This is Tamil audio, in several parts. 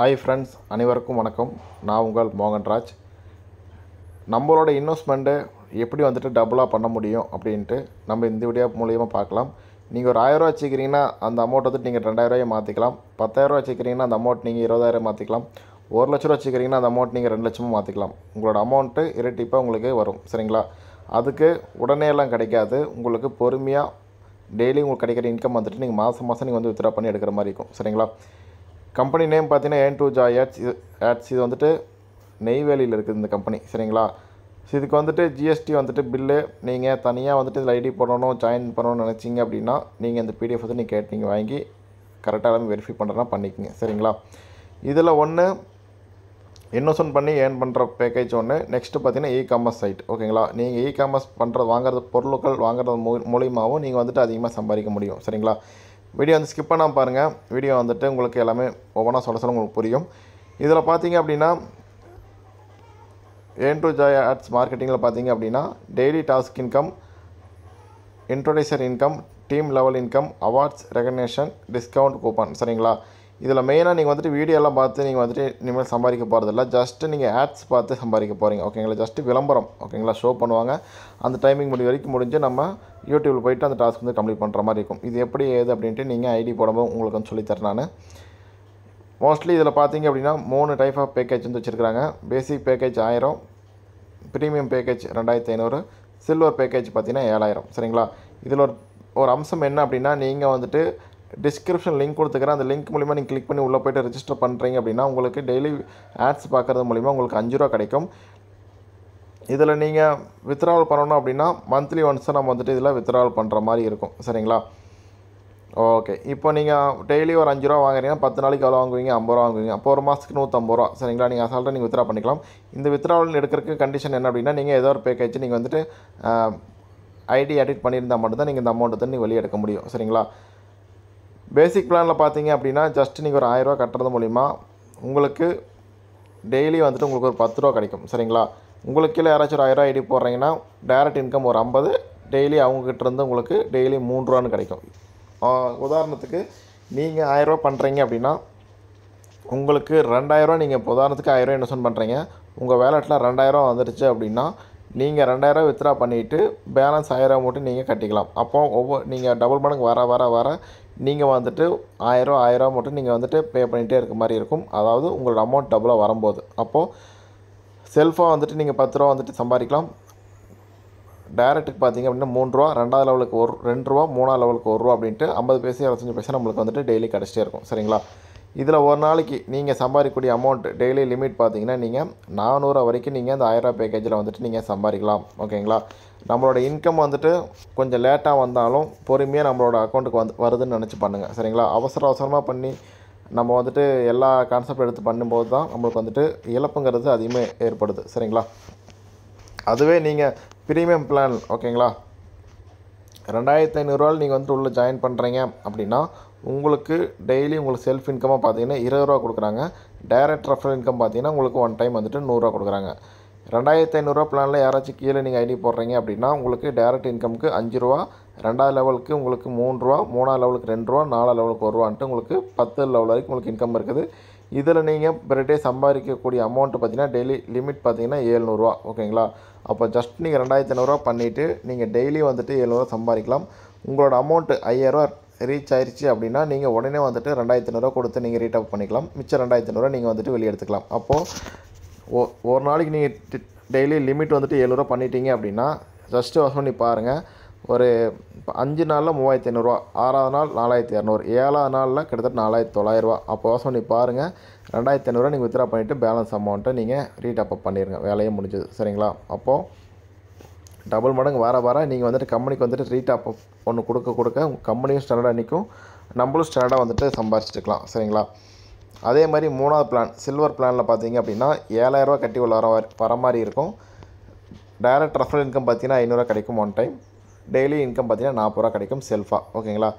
ஹாய் ஃப்ரெண்ட்ஸ் அனைவருக்கும் வணக்கம் நான் உங்கள் மோகன்ராஜ் நம்மளோட இன்வெஸ்ட்மெண்ட்டு எப்படி வந்துட்டு டபுளாக பண்ண முடியும் அப்படின்ட்டு நம்ம இந்த வீடியோ மூலியமாக பார்க்கலாம் நீங்கள் ஒரு ஆயிரரூவா வச்சுக்கிறீங்கன்னா அந்த அமௌண்ட் வந்துட்டு நீங்கள் ரெண்டாயிரரூவாயை மாற்றிக்கலாம் பத்தாயிரரூவா வச்சுக்கிறீங்கன்னா அந்த அமௌண்ட் நீங்கள் இருபதாயிரம் மாற்றிக்கலாம் ஒரு லட்ச ரூபா வச்சுக்கிறீங்கன்னா அந்த அமௌண்ட் நீங்கள் ரெண்டு லட்சமும் மாற்றிக்கலாம் உங்களோட அமௌண்ட்டு இரட்டிப்பாக உங்களுக்கு வரும் சரிங்களா அதுக்கு உடனே எல்லாம் கிடைக்காது உங்களுக்கு பொறுமையாக டெய்லி உங்களுக்கு கிடைக்கிற இன்கம் வந்துட்டு நீங்கள் மாதம் மாதம் நீங்கள் வந்து வித்ரா பண்ணி எடுக்கிற மாதிரி இருக்கும் சரிங்களா கம்பெனி நேம் பார்த்தீங்கன்னா ஏன் டூ ஜா ஆட்ஸ் இது இது வந்துட்டு நெய்வேலியில் இருக்குது இந்த கம்பெனி சரிங்களா இதுக்கு வந்துட்டு ஜிஎஸ்டி வந்துட்டு பில்லு நீங்கள் தனியாக வந்துட்டு இதில் ஐடி பண்ணணும் ஜாயின் பண்ணணும்னு நினச்சிங்க அப்படின்னா நீங்கள் இந்த பிடிஎஃப் வந்து நீங்கள் கேட்டு வாங்கி கரெக்டாக எல்லாமே வெரிஃபை பண்ணுறதுனா பண்ணிக்கோங்க சரிங்களா இதில் ஒன்று இன்வெஸ்ட்மெண்ட் பண்ணி ஏர்ன் பண்ணுற பேக்கேஜ் ஒன்று நெக்ஸ்ட்டு பார்த்தீங்கன்னா இ காமர்ஸ் சைட் ஓகேங்களா நீங்கள் இ காமர்ஸ் பண்ணுறது வாங்குறது பொருட்கள் வாங்குறது மூ மூலியமாகவும் நீங்கள் வந்துட்டு அதிகமாக சம்பாதிக்க முடியும் சரிங்களா வீடியோ வந்து ஸ்கிப் பண்ணாமல் பாருங்கள் வீடியோ வந்துட்டு உங்களுக்கு எல்லாமே ஒவ்வொன்றா சொல்ல சொல்ல உங்களுக்கு புரியும் இதில் பார்த்தீங்க அப்படின்னா ஏன் டு ஜாய் ஆட்ஸ் மார்க்கெட்டிங்கில் பார்த்தீங்க அப்படின்னா daily task income introducer income team level income awards recognition discount coupon சரிங்களா இதில் மெயினாக நீங்கள் வந்துட்டு வீடியோலாம் பார்த்து நீங்கள் வந்துட்டு இனிமேல் சம்பாதிக்க போகிறதில்ல ஜஸ்ட்டு நீங்கள் ஆட்ஸ் பார்த்து சம்பாதிக்க போகிறீங்க ஓகேங்களா ஜஸ்ட்டு விளம்பரம் ஓகேங்களா ஷோ பண்ணுவாங்க அந்த டைமிங் முடி வரைக்கும் முடிஞ்சு நம்ம யூடியூப்பில் போயிட்டு அந்த டாஸ்க் வந்து கம்ப்ளீட் பண்ணுற மாதிரி இருக்கும் இது எப்படி ஏது அப்படின்ட்டு நீங்கள் ஐடி போடும்போது உங்களுக்கு வந்து சொல்லித்தரேன் நான் மோஸ்ட்லி இதில் பார்த்தீங்க அப்படின்னா மூணு டைப் ஆஃப் பேக்கேஜ் வந்து வச்சுருக்காங்க பேசிக் பேக்கேஜ் ஆயிரம் ப்ரீமியம் பேக்கேஜ் ரெண்டாயிரத்தி ஐநூறு சில்வர் பேக்கேஜ் பார்த்திங்கன்னா ஏழாயிரம் சரிங்களா இதில் ஒரு ஒரு அம்சம் என்ன அப்படின்னா நீங்கள் வந்துட்டு டிஸ்கிரிப்ஷன் லிங்க் கொடுத்துக்கிறேன் அந்த லிங்க் மூலிமா நீங்கள் கிளிக் பண்ணி உள்ளே போய்ட்டு ரிஜிஸ்டர் பண்ணுறீங்க அப்படின்னா உங்களுக்கு டெய்லி ஆட்ஸ் பார்க்குறது மூலிமா உங்களுக்கு அஞ்சு ரூபா கிடைக்கும் இதில் நீங்கள் வித்ராவல் பண்ணணும் அப்படின்னா மந்த்லி ஒன்ஸை நம்ம வந்துட்டு இதில் வித்ராவல் பண்ணுற மாதிரி இருக்கும் சரிங்களா ஓகே இப்போ நீங்கள் டெய்லி ஒரு அஞ்சு ரூபா வாங்குறீங்கன்னா பத்து நாளைக்கு எவ்வளோ வாங்குவீங்க ஐம்பது ரூபா வாங்குவீங்க அப்போ ஒரு மாதத்துக்கு நூற்றம்பது ரூபா சரிங்களா நீங்கள் அசால்ட்டாக நீங்கள் வித்ரா பண்ணிக்கலாம் இந்த வித்ராவல் எடுக்கிறதுக்கு கண்டிஷன் என்ன அப்படின்னா நீங்கள் ஏதோ ஒரு பேக்கேஜ் நீங்கள் வந்துட்டு ஐடி அடிட் பண்ணியிருந்தால் மட்டும்தான் நீங்கள் இந்த அமௌண்ட்டு தான் நீங்கள் வெளியே எடுக்க முடியும் சரிங்களா பேசிக் பிளானில் பார்த்தீங்க அப்படின்னா ஜஸ்ட் நீங்கள் ஒரு ஆயிரரூவா கட்டுறது மூலிமா உங்களுக்கு டெய்லி வந்துட்டு உங்களுக்கு ஒரு பத்து ரூபா கிடைக்கும் சரிங்களா உங்களுக்கு கீழே யாராச்சும் ஒரு ஆயிரரூவா ஐடி போடுறீங்கன்னா டேரக்ட் இன்கம் ஒரு ஐம்பது டெய்லி அவங்கக்கிட்ட இருந்து உங்களுக்கு டெய்லி மூன்றுரூவான்னு ரூபான்னு கிடைக்கும் உதாரணத்துக்கு நீங்கள் ஆயிரரூவா பண்ணுறீங்க அப்படின்னா உங்களுக்கு ரெண்டாயிரரூவா நீங்கள் இப்போ உதாரணத்துக்கு ஆயிரரூவா இன்வெஸ்ட்மெண்ட் பண்ணுறீங்க உங்கள் வேலெட்டில் ரெண்டாயிரரூவா வந்துருச்சு அப்படின்னா நீங்கள் ரெண்டாயிரரூவா வித்ரா பண்ணிவிட்டு பேலன்ஸ் ஆயிரரூவா மட்டும் நீங்கள் கட்டிக்கலாம் அப்போது ஒவ்வொரு நீங்கள் டபுள் மடங்கு வர வர வர நீங்கள் வந்துட்டு ஆயிரம் ஆயிரம் மட்டும் நீங்கள் வந்துட்டு பே பண்ணிகிட்டே இருக்க மாதிரி இருக்கும் அதாவது உங்களோட அமௌண்ட் டபுளாக வரும்போது அப்போது செல்ஃபாக வந்துட்டு நீங்கள் பத்து ரூபா வந்துட்டு சம்பாதிக்கலாம் டேரெக்ட்டுக்கு பார்த்தீங்க அப்படின்னா மூணு ரூபா ரெண்டாவது லெவலுக்கு ஒரு ரெண்டு ரூபா மூணாவது லெவலுக்கு ஒரு ரூபா அப்படின்ட்டு ஐம்பது பைசா இருபத்தஞ்சி பைசா நம்மளுக்கு வந்துட்டு டெய்லி கிடச்சிட்டே இருக்கும் சரிங்களா இதில் ஒரு நாளைக்கு நீங்கள் சம்பாதிக்கக்கூடிய அமௌண்ட் டெய்லி லிமிட் பார்த்தீங்கன்னா நீங்கள் நானூறு வரைக்கும் நீங்கள் அந்த ஆயிரரூபா பேக்கேஜில் வந்துட்டு நீங்கள் சம்பாதிக்கலாம் ஓகேங்களா நம்மளோட இன்கம் வந்துட்டு கொஞ்சம் லேட்டாக வந்தாலும் பொறுமையாக நம்மளோட அக்கௌண்ட்டுக்கு வந்து வருதுன்னு நினச்சி பண்ணுங்கள் சரிங்களா அவசர அவசரமாக பண்ணி நம்ம வந்துட்டு எல்லா கான்செப்ட் எடுத்து பண்ணும்போது தான் நம்மளுக்கு வந்துட்டு இழப்புங்கிறது அதிகமாக ஏற்படுது சரிங்களா அதுவே நீங்கள் ப்ரீமியம் பிளான் ஓகேங்களா ரெண்டாயிரத்து ஐநூறுரூவா நீங்கள் வந்துட்டு உள்ளே ஜாயின் பண்ணுறீங்க அப்படின்னா உங்களுக்கு டெய்லி உங்களுக்கு செல்ஃப் இன்கமாக பார்த்தீங்கன்னா இருபது ரூபா கொடுக்குறாங்க டைரக்ட் ரெஃபரல் இன்கம் பார்த்தீங்கன்னா உங்களுக்கு ஒன் டைம் வந்துட்டு நூறுரூவா கொடுக்குறாங்க ரெண்டாயிரத்தி ஐநூறுரூவா பிளானில் யாராச்சும் கீழே நீங்கள் ஐடி போடுறீங்க அப்படின்னா உங்களுக்கு டேரக்ட் இன்கமுக்கு அஞ்சு ரூபா ரெண்டாவது லெவலுக்கு உங்களுக்கு மூணு ரூபா மூணாவது லெவலுக்கு ரெண்டு ரூபா நாலாவது லெவலுக்கு ஒரு ரூபான்ட்டு உங்களுக்கு பத்து லெவல் வரைக்கும் உங்களுக்கு இன்கம் இருக்குது இதில் நீங்கள் பெர் டே சம்பாதிக்கக்கூடிய அமௌண்ட்டு பார்த்தீங்கன்னா டெய்லி லிமிட் பார்த்தீங்கன்னா ஏழ்நூறுவா ஓகேங்களா அப்போ ஜஸ்ட் நீங்கள் ரெண்டாயிரத்தி ஐநூறுரூவா பண்ணிவிட்டு நீங்கள் டெய்லி வந்துட்டு ஏழ்நூறுவா சம்பாதிக்கலாம் உங்களோட அமௌண்ட்டு ஐயாயிரரூவா ரீச் ஆயிடுச்சு அப்படின்னா நீங்கள் உடனே வந்துட்டு ரெண்டாயிரத்தி ஐநூறுரூவா கொடுத்து நீங்கள் ரீட் அப் பண்ணிக்கலாம் மிச்சம் ரெண்டாயிரத்தி ஐநூறுரூவா நீங்கள் வந்துட்டு வெளியே எடுத்துக்கலாம் அப்போது ஓ ஒரு நாளைக்கு நீங்கள் டெய்லி லிமிட் வந்துட்டு எழுநூறுவா பண்ணிட்டீங்க அப்படின்னா ஜஸ்ட்டு வாஷ் பண்ணி பாருங்கள் ஒரு அஞ்சு நாளில் மூவாயிரத்தி ஐநூறுரூவா ஆறாவது நாள் நாலாயிரத்தி இரநூறு ஏழாவது நாளில் கிட்டத்தட்ட நாலாயிரத்தி தொள்ளாயிரரூவா அப்போ வாஷ் பண்ணி பாருங்கள் ரெண்டாயிரத்தி ஐநூறுவா நீங்கள் வித்ரா பண்ணிவிட்டு பேலன்ஸ் அமௌண்ட்டை நீங்கள் ரீடப்பப் பண்ணிடுங்க வேலையே முடிஞ்சது சரிங்களா அப்போது டபுள் மடங்கு வர வர நீங்கள் வந்துட்டு கம்பெனிக்கு வந்துட்டு ரீடாப் ஒன்று கொடுக்க கொடுக்க கம்பெனியும் ஸ்டாண்டர்டாக நிற்கும் நம்மளும் ஸ்டாண்டர்டாக வந்துட்டு சம்பாரிச்சிட்டுக்கலாம் சரிங்களா அதே மாதிரி மூணாவது பிளான் சில்வர் பிளானில் பார்த்தீங்க அப்படின்னா ஏழாயிரரூவா கட்டி உள்ள வர வர மாதிரி இருக்கும் டைரக்ட் ரெஃபரல் இன்கம் பார்த்தீங்கன்னா ஐநூறுரூவா கிடைக்கும் ஒன் டைம் டெய்லி இன்கம் பார்த்தீங்கன்னா நாற்பது ரூபா கிடைக்கும் செல்ஃபாக ஓகேங்களா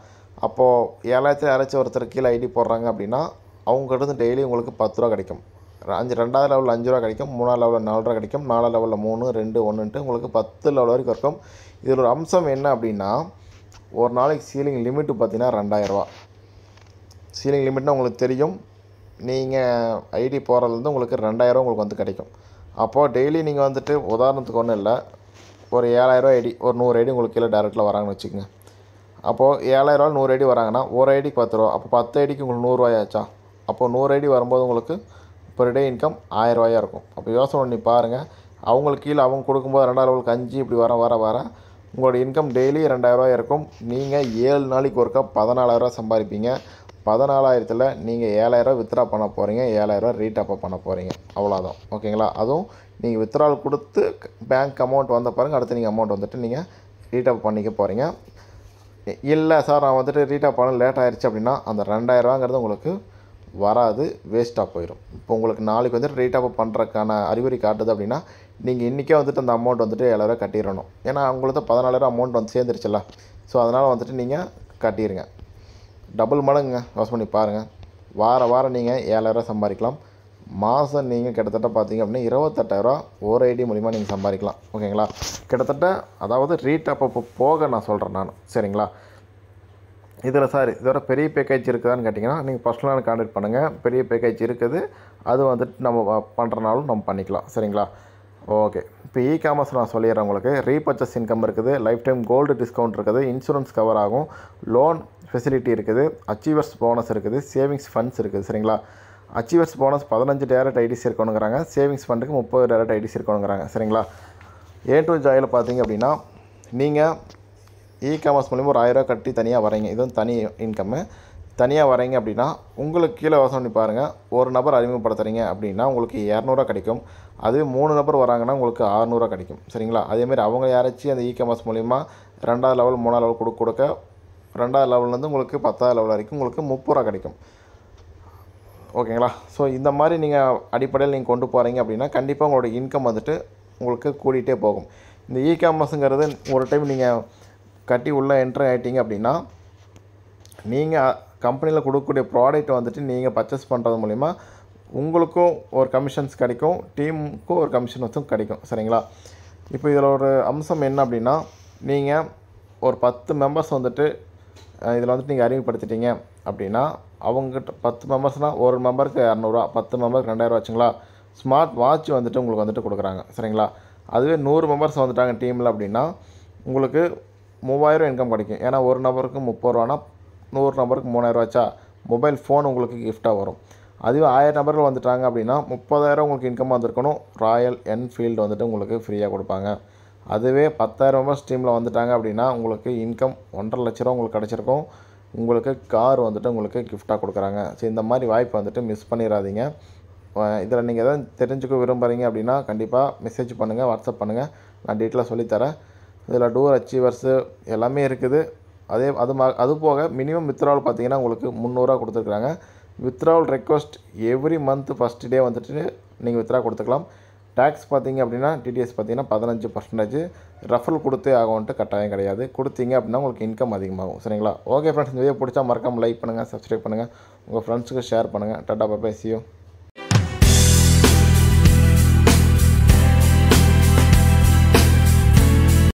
அப்போது ஏழாயிரத்தில் யாராச்சும் ஒருத்தர் கீழே ஐடி போடுறாங்க அப்படின்னா அவங்ககிட்ட டெய்லி உங்களுக்கு பத்து ரூபா கிடைக்கும் அஞ்சு ரெண்டாவது லெவலில் அஞ்சு ரூபா கிடைக்கும் மூணாவது லெவலில் நாலு ரூபா கிடைக்கும் நாலாவது லெவலில் மூணு ரெண்டு ஒன்றுன்ட்டு உங்களுக்கு பத்து லெவல் வரைக்கும் இருக்கும் இதில் ஒரு அம்சம் என்ன அப்படின்னா ஒரு நாளைக்கு சீலிங் லிமிட்டு பார்த்திங்கன்னா ரெண்டாயிரரூவா சீலிங் லிமிட்னால் உங்களுக்கு தெரியும் நீங்கள் ஐடி போகிறதுலேருந்து உங்களுக்கு ரெண்டாயிரம் உங்களுக்கு வந்து கிடைக்கும் அப்போது டெய்லி நீங்கள் வந்துட்டு உதாரணத்துக்கு ஒன்றும் இல்லை ஒரு ஏழாயிரம் ஐடி ஒரு நூறு ஐடி உங்களுக்கு கீழே டேரெக்டில் வராங்கன்னு வச்சுக்கோங்க அப்போது ஏழாயிரரூவா நூறு ஐடி வராங்கன்னா ஒரு ஐடிக்கு பத்து ரூபா அப்போ பத்து ஐடிக்கு உங்களுக்கு நூறுரூவாயாச்சா அப்போது நூறு ஐடி வரும்போது உங்களுக்கு பெர் டே இன்கம் ஆயிரரூவாயாக இருக்கும் அப்போ யோசனை பண்ணி பாருங்கள் அவங்களுக்கு கீழே அவங்க கொடுக்கும்போது ரெண்டாயிரம் உங்களுக்கு அஞ்சு இப்படி வர வர வர உங்களோட இன்கம் டெய்லி ரெண்டாயிரரூவா இருக்கும் நீங்கள் ஏழு நாளைக்கு ஒருக்கா பதினாலாயிரரூவா சம்பாதிப்பீங்க பதினாலாயிரத்தில் நீங்கள் ஏழாயிரம் வித்ரா பண்ண போகிறீங்க ஏழாயிரம் ரீடாப்பப் பண்ண போகிறீங்க அவ்வளோதான் ஓகேங்களா அதுவும் நீங்கள் வித்ரால் கொடுத்து பேங்க் அமௌண்ட் வந்த பாருங்கள் அடுத்து நீங்கள் அமௌண்ட் வந்துட்டு நீங்கள் ரீடாப் பண்ணிக்க போகிறீங்க இல்லை சார் நான் வந்துட்டு ரீடாப் பண்ண லேட் ஆகிடுச்சு அப்படின்னா அந்த ரெண்டாயிரரூவாங்கிறது உங்களுக்கு வராது வேஸ்ட்டாக போயிடும் இப்போ உங்களுக்கு நாளைக்கு வந்துட்டு ரீடாப் பண்ணுறதுக்கான அறிகுறி காட்டுது அப்படின்னா நீங்கள் இன்றைக்கே வந்துட்டு அந்த அமௌண்ட் வந்துட்டு ஏழாயிரம் கட்டிடணும் ஏன்னா அவங்களுக்கு பதினாலாயிரம் அமௌண்ட் வந்து சேர்ந்துருச்சுல்ல ஸோ அதனால் வந்துட்டு நீங்கள் கட்டிடுங்க டபுள் மடங்குங்க யோசனை பண்ணி பாருங்கள் வார வாரம் நீங்கள் ஏழாயிரம் சம்பாதிக்கலாம் மாதம் நீங்கள் கிட்டத்தட்ட பார்த்தீங்க அப்படின்னா இருபத்தெட்டாயிரம் ஒரு ஐடி மூலிமா நீங்கள் சம்பாதிக்கலாம் ஓகேங்களா கிட்டத்தட்ட அதாவது ரீட் அப்பப்போ போக நான் சொல்கிறேன் நான் சரிங்களா இதில் சார் இதோட பெரிய பேக்கேஜ் இருக்குதான்னு கேட்டிங்கன்னா நீங்கள் பர்சனலாக கான்டாக்ட் பண்ணுங்கள் பெரிய பேக்கேஜ் இருக்குது அது வந்துட்டு நம்ம பண்ணுறனாலும் நம்ம பண்ணிக்கலாம் சரிங்களா ஓகே இப்போ இ காமர்ஸ் நான் சொல்லிடுறேன் உங்களுக்கு ரீபர்ச்சஸ் இன்கம் இருக்குது லைஃப் டைம் கோல்டு டிஸ்கவுண்ட் இருக்குது இன்சூரன்ஸ் கவர் ஆகும் லோன் ஃபெசிலிட்டி இருக்குது அச்சீவர்ஸ் போனஸ் இருக்குது சேவிங்ஸ் ஃபண்ட்ஸ் இருக்குது சரிங்களா அச்சீவர்ஸ் போனஸ் பதினஞ்சு டேரக்ட் ஐடிசி இருக்கணுங்கிறாங்க சேவிங்ஸ் ஃபண்டுக்கு முப்பது டேரக்ட் ஐடிசி இருக்கணுங்கிறாங்க சரிங்களா ஏ டு ஜாயில் பார்த்தீங்க அப்படின்னா நீங்கள் இ காமர்ஸ் மூலிமா ஒரு ஆயிரரூவா கட்டி தனியாக வரீங்க இதுவும் தனி இன்கம்மு தனியாக வரீங்க அப்படின்னா உங்களுக்கு கீழே வாசம் பண்ணி பாருங்கள் ஒரு நபர் அறிமுகப்படுத்துறீங்க அப்படின்னா உங்களுக்கு இரநூறுவா கிடைக்கும் அதுவே மூணு நபர் வராங்கன்னா உங்களுக்கு ஆறுநூறுவா கிடைக்கும் சரிங்களா அதேமாதிரி அவங்க யாராச்சும் அந்த இ காமர்ஸ் மூலிமா ரெண்டாவது லெவல் மூணாவது லெவல் கொடுக்க கொடுக்க ரெண்டாவது லெவல்லேருந்து உங்களுக்கு பத்தாவது லெவல் வரைக்கும் உங்களுக்கு முப்பது ரூபா கிடைக்கும் ஓகேங்களா ஸோ இந்த மாதிரி நீங்கள் அடிப்படையில் நீங்கள் கொண்டு போகிறீங்க அப்படின்னா கண்டிப்பாக உங்களோட இன்கம் வந்துட்டு உங்களுக்கு கூடிகிட்டே போகும் இந்த இ காமர்ஸுங்கிறது ஒரு டைம் நீங்கள் கட்டி உள்ளே என்ட்ரு ஆகிட்டீங்க அப்படின்னா நீங்கள் கம்பெனியில் கொடுக்கக்கூடிய ப்ராடக்ட் வந்துட்டு நீங்கள் பர்ச்சேஸ் பண்ணுறது மூலிமா உங்களுக்கும் ஒரு கமிஷன்ஸ் கிடைக்கும் டீமுக்கும் ஒரு கமிஷன் வச்சும் கிடைக்கும் சரிங்களா இப்போ இதில் ஒரு அம்சம் என்ன அப்படின்னா நீங்கள் ஒரு பத்து மெம்பர்ஸ் வந்துட்டு இதில் வந்துட்டு நீங்கள் அறிமுகப்படுத்திட்டீங்க அப்படின்னா அவங்ககிட்ட பத்து மெம்பர்ஸ்னால் ஒரு மெம்பருக்கு இரநூறுவா பத்து மெம்பருக்கு ரெண்டாயிரரூவா வச்சுங்களா ஸ்மார்ட் வாட்ச் வந்துட்டு உங்களுக்கு வந்துட்டு கொடுக்குறாங்க சரிங்களா அதுவே நூறு மெம்பர்ஸ் வந்துட்டாங்க டீமில் அப்படின்னா உங்களுக்கு மூவாயிரம் இன்கம் கிடைக்கும் ஏன்னா ஒரு நபருக்கு முப்பது ரூபானா நூறு நபருக்கு மூணாயிரரூவாச்சா மொபைல் ஃபோன் உங்களுக்கு கிஃப்ட்டாக வரும் அதுவே ஆயிரம் நபர்கள் வந்துட்டாங்க அப்படின்னா முப்பதாயிரம் உங்களுக்கு இன்கம் வந்திருக்கணும் ராயல் என்ஃபீல்டு வந்துட்டு உங்களுக்கு ஃப்ரீயாக கொடுப்பாங்க அதுவே பத்தாயிரம் ரூபாய் ஸ்ட்ரீமில் வந்துட்டாங்க அப்படின்னா உங்களுக்கு இன்கம் ஒன்றரை லட்ச ரூபா உங்களுக்கு கிடச்சிருக்கும் உங்களுக்கு கார் வந்துட்டு உங்களுக்கு கிஃப்டாக கொடுக்குறாங்க ஸோ இந்த மாதிரி வாய்ப்பு வந்துட்டு மிஸ் பண்ணிடாதீங்க இதில் நீங்கள் எதாவது தெரிஞ்சுக்க விரும்புகிறீங்க அப்படின்னா கண்டிப்பாக மெசேஜ் பண்ணுங்கள் வாட்ஸ்அப் பண்ணுங்கள் நான் டீட்டெயிலாக சொல்லித்தரேன் இதில் டூர் அச்சீவர்ஸு எல்லாமே இருக்குது அதே அது மா அது போக மினிமம் வித்ராவல் பார்த்தீங்கன்னா உங்களுக்கு முந்நூறுரூவா கொடுத்துருக்குறாங்க withdrawal request every month first day வந்துட்டு நீங்கள் வித்ரா கொடுத்துக்கலாம் டேக்ஸ் பார்த்திங்க அப்படின்னா டிடிஎஸ் பார்த்திங்கன்னா பதினஞ்சு பர்சன்டேஜ் ரெஃபரல் கொடுத்தே ஆகும்ன்ட்டு கட்டாயம் கிடையாது கொடுத்தீங்க அப்படின்னா உங்களுக்கு இன்கம் அதிகமாகும் சரிங்களா ஓகே ஃப்ரெண்ட்ஸ் இந்த வீடியோ பிடிச்சா மறக்காமல் லைக் பண்ணுங்கள் சப்ஸ்கிரைப் பண்ணுங்கள் உங்கள் ஃப்ரெண்ட்ஸுக்கு ஷேர் பண்ணுங்கள் டாட்டா பாப்பா சியோ